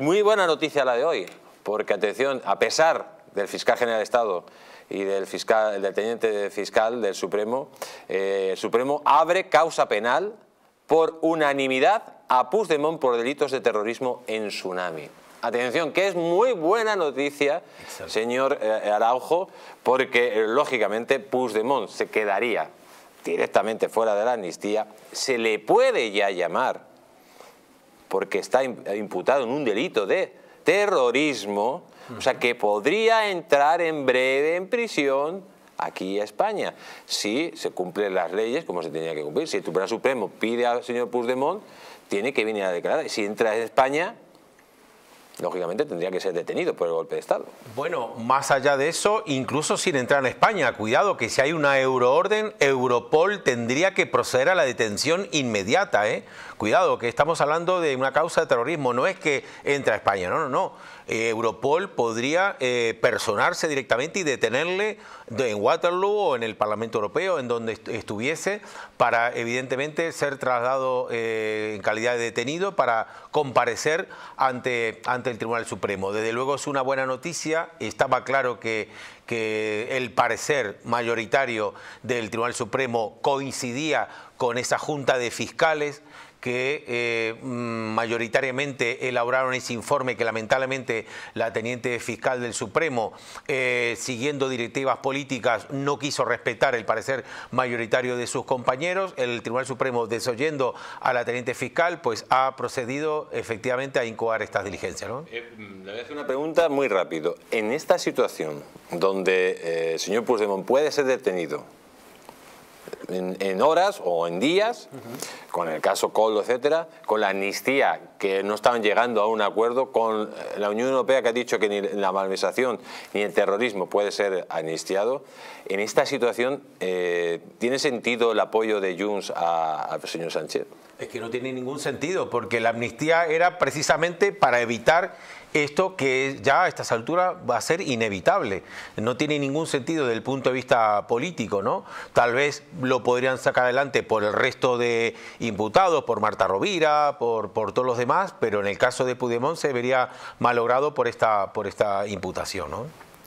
Muy buena noticia la de hoy, porque atención, a pesar del fiscal general de Estado y del, fiscal, teniente fiscal del Supremo, eh, el Supremo abre causa penal por unanimidad a Puigdemont por delitos de terrorismo en tsunami. Atención, que es muy buena noticia, señor eh, Araujo, porque eh, lógicamente Puigdemont se quedaría directamente fuera de la amnistía. Se le puede ya llamar porque está imputado en un delito de terrorismo, o sea que podría entrar en breve en prisión aquí a España, si se cumplen las leyes como se tenía que cumplir. Si el Tribunal Supremo pide al señor Puigdemont, tiene que venir a declarar. Y Si entra en España, lógicamente tendría que ser detenido por el golpe de Estado. Bueno, más allá de eso, incluso sin entrar en España, cuidado que si hay una euroorden, Europol tendría que proceder a la detención inmediata. ¿eh? Cuidado, que estamos hablando de una causa de terrorismo, no es que entre a España, no, no, no. Eh, Europol podría eh, personarse directamente y detenerle en Waterloo o en el Parlamento Europeo, en donde estuviese, para evidentemente ser trasladado eh, en calidad de detenido, para comparecer ante, ante el Tribunal Supremo. Desde luego es una buena noticia. Estaba claro que, que el parecer mayoritario del Tribunal Supremo coincidía con esa junta de fiscales que eh, mm, mayoritariamente elaboraron ese informe que lamentablemente la teniente fiscal del Supremo, eh, siguiendo directivas políticas, no quiso respetar el parecer mayoritario de sus compañeros. El Tribunal Supremo, desoyendo a la teniente fiscal, pues ha procedido efectivamente a incoar estas diligencias. Eh, mm, le voy a hacer una pregunta muy rápido. En esta situación donde el señor Puigdemont puede ser detenido, en, horas o en días, con el caso Coldo, etcétera, con la amnistía, que no estaban llegando a un acuerdo, con la Unión Europea que ha dicho que ni la malversación ni el terrorismo puede ser amnistiado. En esta situación, eh, ¿tiene sentido el apoyo de Junts al señor Sánchez? Es que no tiene ningún sentido, porque la amnistía era precisamente para evitar esto que ya a estas alturas va a ser inevitable. No tiene ningún sentido desde el punto de vista político, ¿no? Tal vez lo podrían sacar adelante por el resto de imputados, por Marta Rovira, por, todos los demás, pero en el caso de Pudemón se vería malogrado por esta, por esta imputación, ¿no?